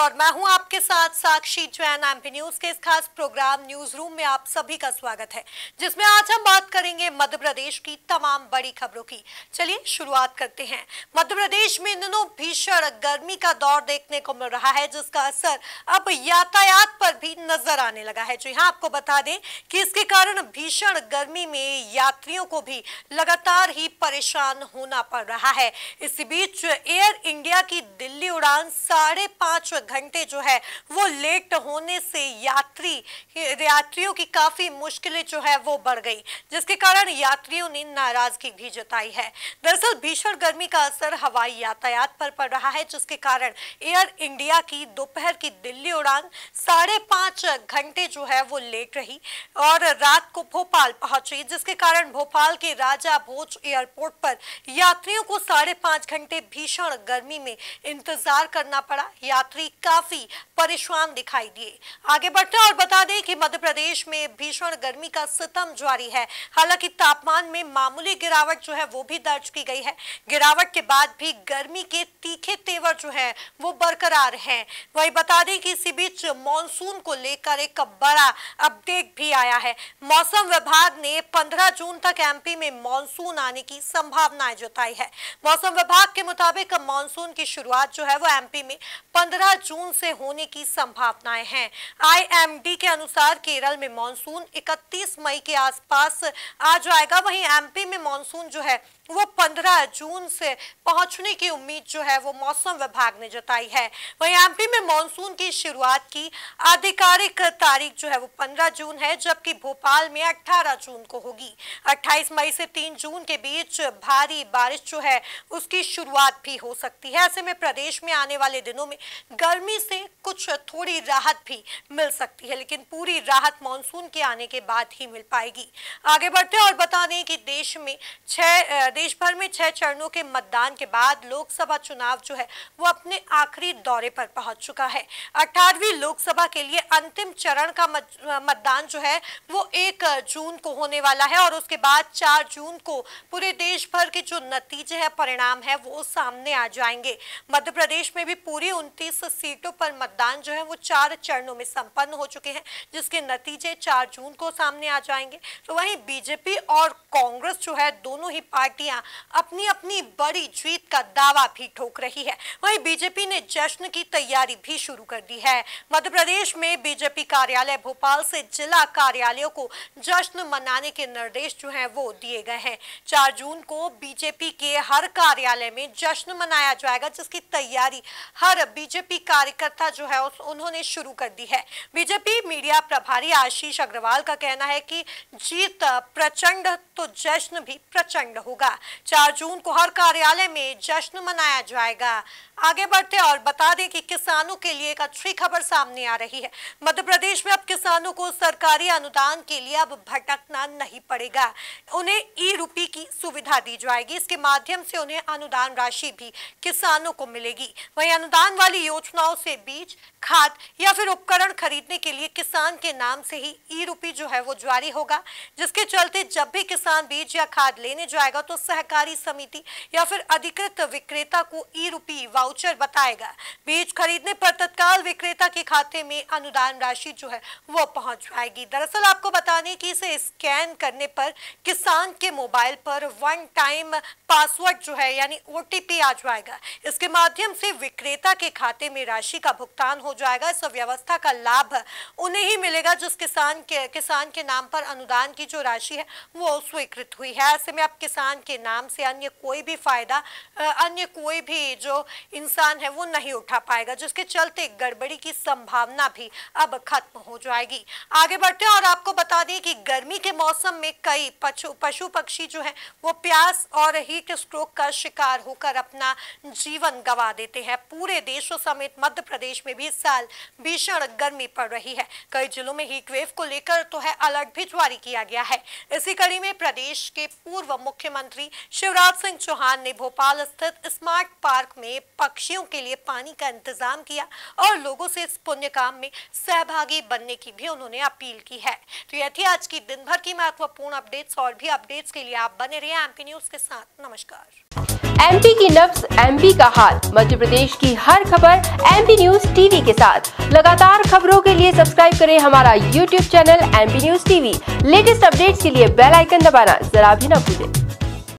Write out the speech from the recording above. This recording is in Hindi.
और मैं हूं आपके साथ साक्षी जैन एमपी न्यूज के इस खास प्रोग्राम न्यूज रूम में आप सभी का स्वागत है जिसमें आज हम बात करेंगे मध्य प्रदेश की तमाम बड़ी खबरों की चलिए शुरुआत करते हैं मध्य प्रदेश में इन दिनों भीषण गर्मी का दौर देखने को मिल रहा है जिसका असर अब यातायात पर भी नजर आने लगा है जो यहाँ आपको बता दें कि इसके कारण भीषण गर्मी में यात्रियों को भी लगातार ही परेशान होना पड़ रहा है इसी बीच एयर इंडिया की दिल्ली उड़ान साढ़े घंटे जो है वो लेट होने से यात्री यात्रियों की काफ़ी मुश्किलें जो है वो बढ़ गई जिसके कारण यात्रियों ने नाराजगी भी जताई है दरअसल भीषण गर्मी का असर हवाई यातायात पर पड़ रहा है जिसके कारण एयर इंडिया की दोपहर की दिल्ली उड़ान साढ़े पाँच घंटे जो है वो लेट रही और रात को भोपाल पहुंची जिसके कारण भोपाल के राजा भोज एयरपोर्ट पर यात्रियों को साढ़े पाँच घंटे भीषण गर्मी में इंतजार करना पड़ा यात्री काफी परेशान दिखाई दिए आगे बढ़ते और बता दें कि मध्य प्रदेश में भीषण गर्मी का सितम जारी है हालांकि तापमान में मामूली गिरावट जो है वो भी दर्ज की गई है गिरावट के बाद भी गर्मी के तीखे तेवर जो है वो बरकरार है वही बता दें कि इसी बीच मानसून को लेकर एक बड़ा अपडेट भी आया है मौसम विभाग ने पंद्रह जून तक एमपी में मानसून आने की संभावनाएं जताई है मौसम विभाग के मुताबिक मानसून की शुरुआत जो है वो एमपी में पंद्रह जून से होने की संभावनाएं हैं आईएमडी के अनुसार केरल में मानसून 31 मई के आसपास आ जाएगा वहीं एमपी में मानसून जो है वो 15 जून से पहुंचने की उम्मीद जो है वो मौसम विभाग ने जताई है वहीं एमपी में मानसून की शुरुआत की आधिकारिक तारीख जो है वो 15 जून है जबकि भोपाल में 18 जून को होगी 28 मई से 3 जून के बीच भारी बारिश जो है उसकी शुरुआत भी हो सकती है ऐसे में प्रदेश में आने वाले दिनों में गर्मी से कुछ थोड़ी राहत भी मिल सकती है लेकिन पूरी राहत मानसून के आने के बाद ही मिल पाएगी आगे बढ़ते और बता दें कि देश में छह देश भर में छह चरणों के मतदान के बाद लोकसभा चुनाव जो है वो अपने आखिरी दौरे पर पहुंच चुका है अठारहवीं लोकसभा के लिए अंतिम चरण का मतदान जो है वो एक जून को होने वाला है और उसके बाद चार जून को पूरे देश भर के जो नतीजे हैं परिणाम है वो सामने आ जाएंगे मध्य प्रदेश में भी पूरी उनतीस सीटों पर मतदान जो है वो चार चरणों में संपन्न हो चुके हैं जिसके नतीजे चार जून को सामने आ जाएंगे तो वहीं बीजेपी और कांग्रेस जो है दोनों ही पार्टी पार्टियां अपनी अपनी बड़ी जीत का दावा भी ठोक रही है वहीं बीजेपी ने जश्न की तैयारी भी शुरू कर दी है मध्य प्रदेश में बीजेपी कार्यालय भोपाल से जिला कार्यालयों को जश्न मनाने के निर्देश जो है वो दिए गए हैं चार जून को बीजेपी के हर कार्यालय में जश्न मनाया जाएगा जिसकी तैयारी हर बीजेपी कार्यकर्ता जो है उन्होंने शुरू कर दी है बीजेपी मीडिया प्रभारी आशीष अग्रवाल का कहना है कि जीत प्रचंड तो जश्न भी प्रचंड होगा जाएगा चार जून को हर कार्यालय में जश्न मनाया जाएगा आगे बढ़ते और बता दें कि किसानों के लिए एक अच्छी खबर सामने आ रही है मध्य प्रदेश में अब किसानों को सरकारी अनुदान के लिए अब भटकना नहीं पड़ेगा उन्हें ई रूपी की सुविधा दी जाएगी इसके माध्यम से उन्हें अनुदान राशि भी किसानों को मिलेगी वही अनुदान वाली योजनाओं से बीज खाद या फिर उपकरण खरीदने के लिए किसान के नाम से ही ई रूपी जो है वो जारी होगा जिसके चलते जब भी किसान बीज या खाद लेने जाएगा तो सहकारी समिति या फिर अधिकृत विक्रेता को ई रूपी वाउचर बताएगा बीज खरीदने पर तत्काल विक्रेता के खाते में अनुदान राशि जो है वो पहुंच जाएगी दरअसल आपको बताने की इसे स्कैन करने पर किसान के मोबाइल पर वन टाइम पासवर्ड जो है यानी ओ आ जाएगा इसके माध्यम से विक्रेता के खाते में राशि का भुगतान हो जाएगा इस व्यवस्था का लाभ उन्हें ही मिलेगा जिस किसान के किसान के नाम पर अनुदान की जो राशि है वो स्वीकृत हुई है ऐसे में आप किसान के के नाम से अन्य कोई भी फायदा अन्य कोई भी जो इंसान है वो नहीं उठा पाएगा जिसके चलते गड़बड़ी की संभावना भी अब खत्म हो जाएगी आगे बढ़ते हैं और आपको बता दें कि गर्मी के मौसम में कई पशु पक्षी जो है वो प्यास और हीट स्ट्रोक का शिकार होकर अपना जीवन गंवा देते हैं पूरे देश समेत मध्य प्रदेश में भी इस साल भीषण गर्मी पड़ रही है कई जिलों में हीटवेव को लेकर तो है अलर्ट भी जारी किया गया है इसी कड़ी में प्रदेश के पूर्व मुख्यमंत्री मंत्री शिवराज सिंह चौहान ने भोपाल स्थित स्मार्ट पार्क में पक्षियों के लिए पानी का इंतजाम किया और लोगों से इस पुण्य काम में सहभागी बनने की भी उन्होंने अपील की है तो यह थी आज की दिन भर की महत्वपूर्ण अपडेट्स और भी अपडेट्स के लिए आप बने रहिए एमपी न्यूज के साथ नमस्कार एमपी की नब्स एमपी का हाल मध्य प्रदेश की हर खबर एमपी न्यूज टीवी के साथ लगातार खबरों के लिए सब्सक्राइब करें हमारा YouTube channel M P news TV latest updates के लिए बेल आइकन दबाना जरा भी ना भूलें